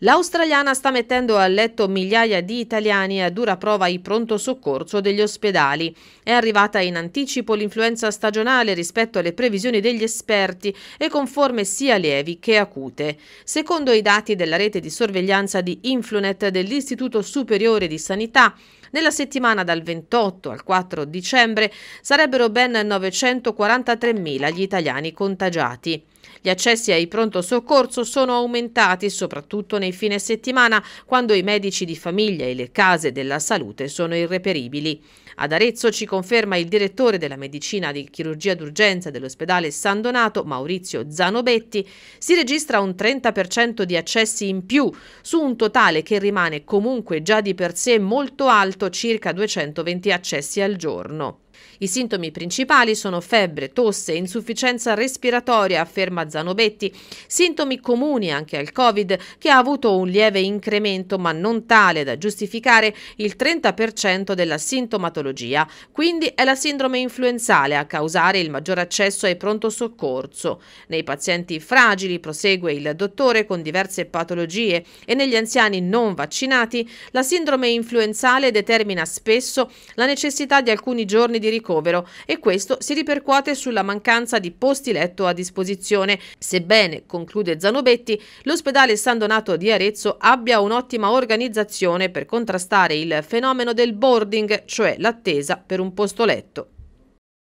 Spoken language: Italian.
L'australiana sta mettendo a letto migliaia di italiani a dura prova i pronto soccorso degli ospedali. È arrivata in anticipo l'influenza stagionale rispetto alle previsioni degli esperti e con forme sia lievi che acute. Secondo i dati della rete di sorveglianza di Influnet dell'Istituto Superiore di Sanità, nella settimana dal 28 al 4 dicembre sarebbero ben 943.000 gli italiani contagiati. Gli accessi ai pronto soccorso sono aumentati soprattutto nei fine settimana quando i medici di famiglia e le case della salute sono irreperibili. Ad Arezzo ci conferma il direttore della medicina di chirurgia d'urgenza dell'ospedale San Donato, Maurizio Zanobetti, si registra un 30% di accessi in più su un totale che rimane comunque già di per sé molto alto, circa 220 accessi al giorno. I sintomi principali sono febbre, tosse, insufficienza respiratoria, afferma Zanobetti, sintomi comuni anche al Covid che ha avuto un lieve incremento ma non tale da giustificare il 30% della sintomatologia, quindi è la sindrome influenzale a causare il maggior accesso ai pronto soccorso. Nei pazienti fragili, prosegue il dottore, con diverse patologie e negli anziani non vaccinati, la sindrome influenzale determina spesso la necessità di alcuni giorni di di ricovero e questo si ripercuote sulla mancanza di posti letto a disposizione, sebbene, conclude Zanobetti, l'ospedale San Donato di Arezzo abbia un'ottima organizzazione per contrastare il fenomeno del boarding, cioè l'attesa per un posto letto.